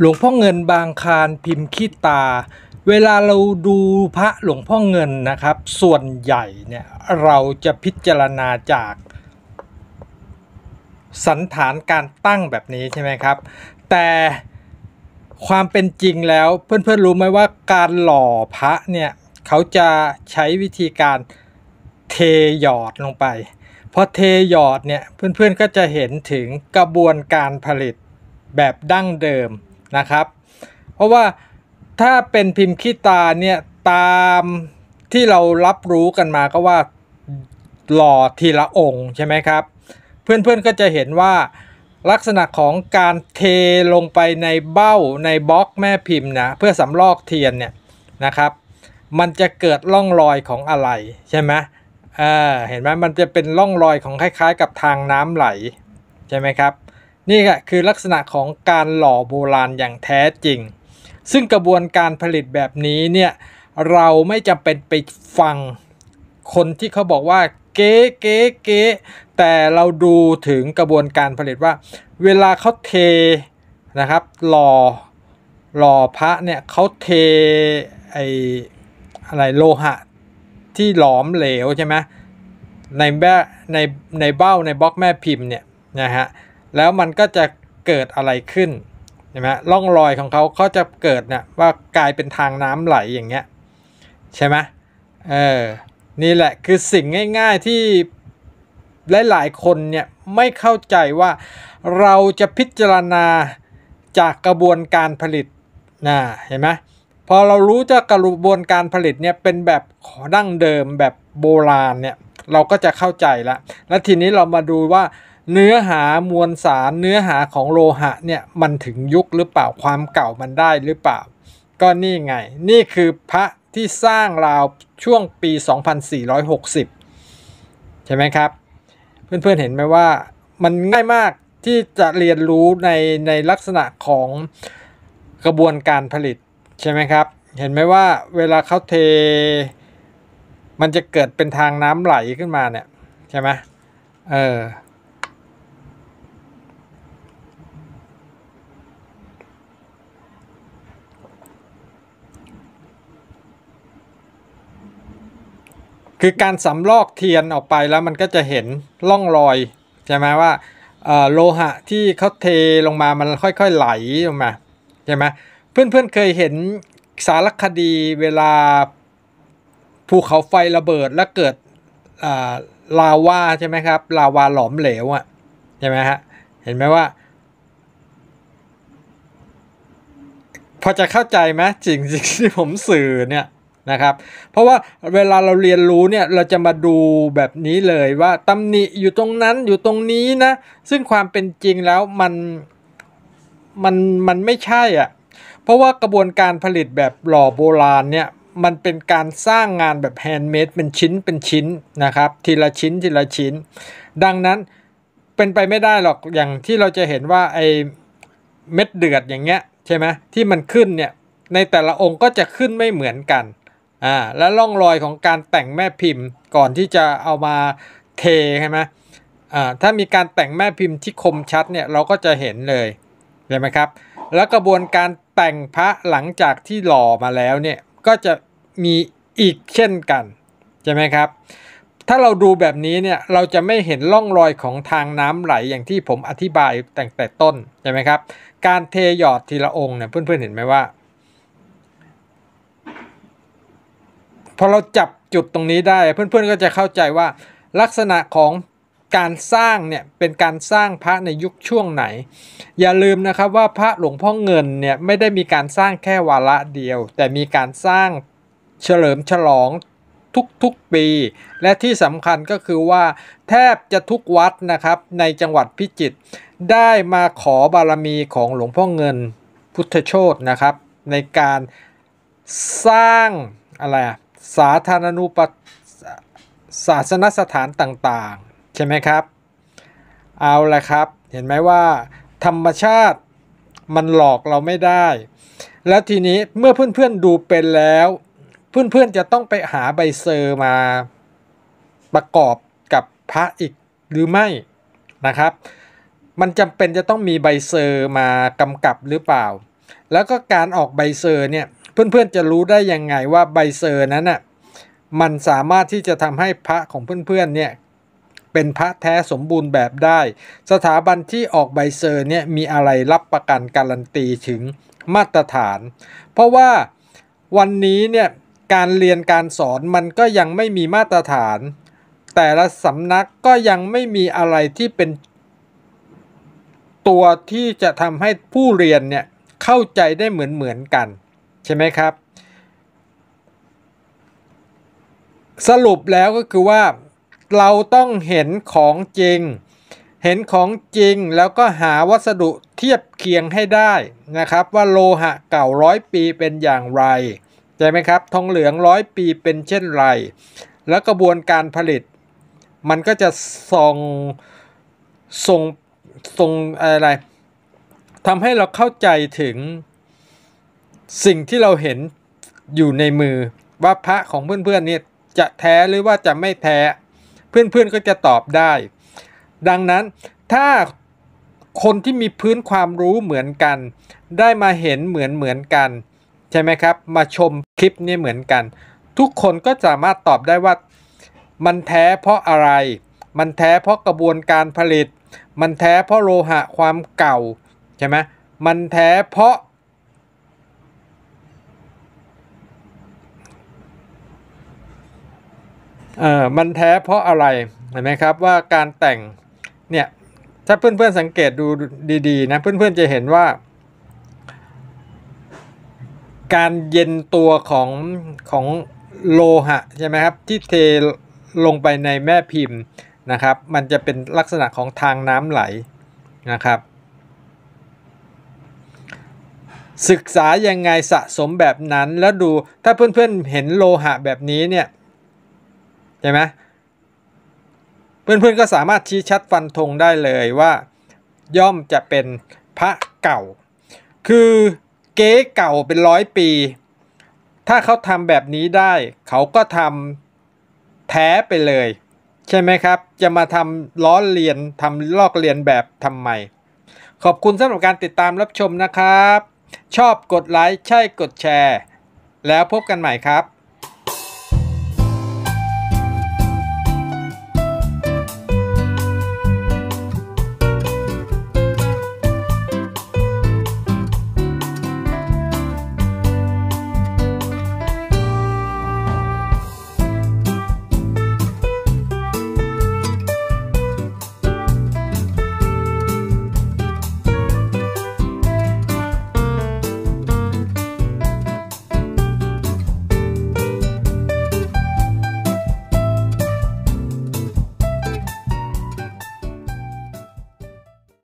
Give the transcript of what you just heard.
หลวงพ่อเงินบางคารพิมพ์ขี้ตา เวลาเราดูพระหลวงพ่อเงินนะครับ ส่วนใหญ่เนี่ยเราจะพิจารณาจากสันฐานการตั้งแบบนี้ใช่ไหมครับแต่ความเป็นจริงแล้วเพื่อน ๆ รู้ไหมว่าการหล่อพระเนี่ยเขาจะใช้วิธีการเทหยอดลงไปพอเทหยอดเนี่ยเพื่อนๆก็จะเห็นถึงกระบวนการผลิตแบบดั้งเดิมนะครับเพราะว่าถ้าเป็นพิมพ์ขี้ตาเนี่ยตามที่เรารับรู้กันมาก็ว่าหล่อทีละองค์ใช่ไหมครับ เพื่อนๆก็จะเห็นว่าลักษณะของการเทลงไปในเบ้าในบล็อกแม่พิมพ์นะเพื่อสำลอกเทียนเนี่ยนะครับ มันจะเกิดร่องรอยของอะไรใช่ไหมเออเห็นไหมมันจะเป็นร่องรอยของคล้ายๆกับทางน้ำไหลใช่ไหมครับนี่ค่ะคือลักษณะของการหล่อโบราณอย่างแท้จริง ซึ่งกระบวนการผลิตแบบนี้เนี่ย เราไม่จำเป็นไปฟังคนที่เขาบอกว่าเก๊เก๊เก๊แต่เราดูถึงกระบวนการผลิตว่าเวลาเขาเทนะครับ หล่อหล่อพระเนี่ยเขาเทไออะไรโลหะที่หลอมเหลวใช่ไหมในแบในในเบ้าในบล็อกแม่พิมพ์เนี่ยนะฮะแล้วมันก็จะเกิดอะไรขึ้นใช่ไหมร่องรอยของเขาเขาจะเกิดเนี่ยว่ากลายเป็นทางน้ำไหลอย่างเงี้ยใช่ไหมเออนี่แหละคือสิ่งง่ายๆที่หลายๆคนเนี่ยไม่เข้าใจว่าเราจะพิจารณาจากกระบวนการผลิตนะเห็นไหมพอเรารู้จากกระบวนการผลิตเนี่ยเป็นแบบดั้งเดิมแบบโบราณเนี่ยเราก็จะเข้าใจละ แล้วทีนี้เรามาดูว่าเนื้อหามวลสารเนื้อหาของโลหะเนี่ย มันถึงยุคหรือเปล่าความเก่ามันได้หรือเปล่าก็นี่ไง นี่คือพระที่สร้างราวช่วงปี 2460 ใช่ไหมครับ เพื่อนๆเห็นไหมว่ามันง่ายมากที่จะเรียนรู้ในในลักษณะของกระบวนการผลิตใช่ไหมครับ เห็นไหมว่าเวลาเขาเทมันจะเกิดเป็นทางน้ำไหลขึ้นมาเนี่ยใช่ไหมเออคือการสำลอกเทียนออกไปแล้วมันก็จะเห็นร่องรอยใช่ไหมว่าโลหะที่เขาเทลงมา มันค่อยๆ ไหลลงมาใช่ไหมเพื่อนๆเคยเห็นสารคดีเวลาภูเขาไฟระเบิดแล้วเกิดลาวาใช่ไหมครับลาวาหลอมเหลวอ่ะใช่ไหมฮะเห็นไหมว่า พอจะเข้าใจไหมจริงๆที่ผมสื่อเนี่ยนะครับเพราะว่าเวลาเราเรียนรู้เนี่ย เราจะมาดูแบบนี้เลยว่าตำหนิอยู่ตรงนั้นอยู่ตรงนี้นะ ซึ่งความเป็นจริงแล้วมัน มัน มันไม่ใช่อะ่ะ เพราะว่ากระบวนการผลิตแบบหล่อโบราณเนี่ย มันเป็นการสร้างงานแบบแฮนด์เมดเป็นชิ้นเป็นชิ้นนะครับทีละชิ้นทีละชิ้น ดังนั้นเป็นไปไม่ได้หรอก อย่างที่เราจะเห็นว่าไอเม็ดเดือดอย่างเงี้ยใช่ไหมที่มันขึ้นเนี่ย ในแต่ละองค์ก็จะขึ้นไม่เหมือนกันอ่าและร่องรอยของการแต่งแม่พิมพ์ก่อนที่จะเอามาเทใช่ไหมอ่าถ้ามีการแต่งแม่พิมพ์ที่คมชัดเนี่ยเราก็จะเห็นเลยเห็นไหมครับแล้วกระบวนการแต่งพระหลังจากที่หล่อมาแล้วเนี่ยก็จะมีอีกเช่นกันใช่ไหมครับ ถ้าเราดูแบบนี้เนี่ยเราจะไม่เห็นร่องรอยของทางน้ำไหลอย่างที่ผมอธิบายแต่งแต่ต้นใช่ไหมครับการเทหยอดทีละองค์เนี่ยเพื่อนๆเห็นไหมว่าพอเราจับจุดตรงนี้ได้ เพื่อนๆ ก็จะเข้าใจว่าลักษณะของการสร้างเนี่ยเป็นการสร้างพระในยุคช่วงไหน อย่าลืมนะครับว่าพระหลวงพ่อเงินเนี่ยไม่ได้มีการสร้างแค่วาระเดียว แต่มีการสร้างเฉลิมฉลองทุกๆปี และที่สำคัญก็คือว่าแทบจะทุกวัดนะครับในจังหวัดพิจิตรได้มาขอบารมีของหลวงพ่อเงิน พุทธโชตนะครับในการสร้างอะไรอะสาธารณูปศาสนสถานต่างๆ ใช่ไหมครับ เอาละครับ เห็นไหมว่าธรรมชาติมันหลอกเราไม่ได้ แล้วทีนี้เมื่อเพื่อนๆดูเป็นแล้วเพื่อนๆจะต้องไปหาใบเซอร์มาประกอบกับพระอีกหรือไม่นะครับ มันจำเป็นจะต้องมีใบเซอร์มากำกับหรือเปล่า แล้วก็การออกใบเซอร์เนี่ยเพื่อนๆ จะรู้ได้ยังไงว่าใบเซอร์นั้นอ่ะ มันสามารถที่จะทำให้พระของเพื่อนๆ เนี่ย เป็นพระแท้สมบูรณ์แบบได้ สถาบันที่ออกใบเซอร์เนี่ยมีอะไรรับประกันการันตีถึงมาตรฐาน เพราะว่าวันนี้เนี่ยการเรียนการสอนมันก็ยังไม่มีมาตรฐาน แต่ละสำนักก็ยังไม่มีอะไรที่เป็น ตัวที่จะทำให้ผู้เรียนเนี่ยเข้าใจได้เหมือนเหมือนกันใช่ไหมครับ สรุปแล้วก็คือว่าเราต้องเห็นของจริง เห็นของจริงแล้วก็หาวัสดุเทียบเคียงให้ได้นะครับ ว่าโลหะเก่าร้อยปีเป็นอย่างไรใช่ไหมครับทองเหลืองร้อยปีเป็นเช่นไร แล้วกระบวนการผลิต มันก็จะส่งส่งส่งอะไรทำให้เราเข้าใจถึงสิ่งที่เราเห็นอยู่ในมือว่าพระของเพื่อนๆเนี่ยจะแท้หรือว่าจะไม่แท้เพื่อนๆก็จะตอบได้ ดังนั้นถ้าคนที่มีพื้นความรู้เหมือนกัน ได้มาเห็นเหมือนเหมือนกันใช่ไหมครับ มาชมคลิปนี้เหมือนกัน ทุกคนก็สามารถตอบได้ว่ามันแท้เพราะอะไร มันแท้เพราะกระบวนการผลิต มันแท้เพราะโลหะความเก่าใช่ไหมมันแท้เพราะเออมันแท้เพราะอะไรเห็นไหมครับว่าการแต่งเนี่ยถ้าเพื่อนๆสังเกตดูดีๆนะเพื่อนๆจะเห็นว่า การเย็นตัวของของโลหะใช่ไหมครับที่เทลงไปในแม่พิมพ์นะครับ มันจะเป็นลักษณะของทางน้ำไหลนะครับ ศึกษายังไงสะสมแบบนั้นแล้วดูถ้าเพื่อนๆเห็นโลหะแบบนี้เนี่ยใช่ไหมเพื่อนๆก็สามารถชี้ชัดฟันธงได้เลยว่า ย่อมจะเป็นพระเก่า คือเก๊เก่าเป็นร้อยปี ถ้าเขาทำแบบนี้ได้ เขาก็ทำแท้ไปเลย ใช่ไหมครับ จะมาทำล้อเลียนทำลอกเลียนแบบทำไมขอบคุณสำหรับการติดตามรับชมนะครับ ชอบกดไลค์ใช่กดแชร์ แล้วพบกันใหม่ครับ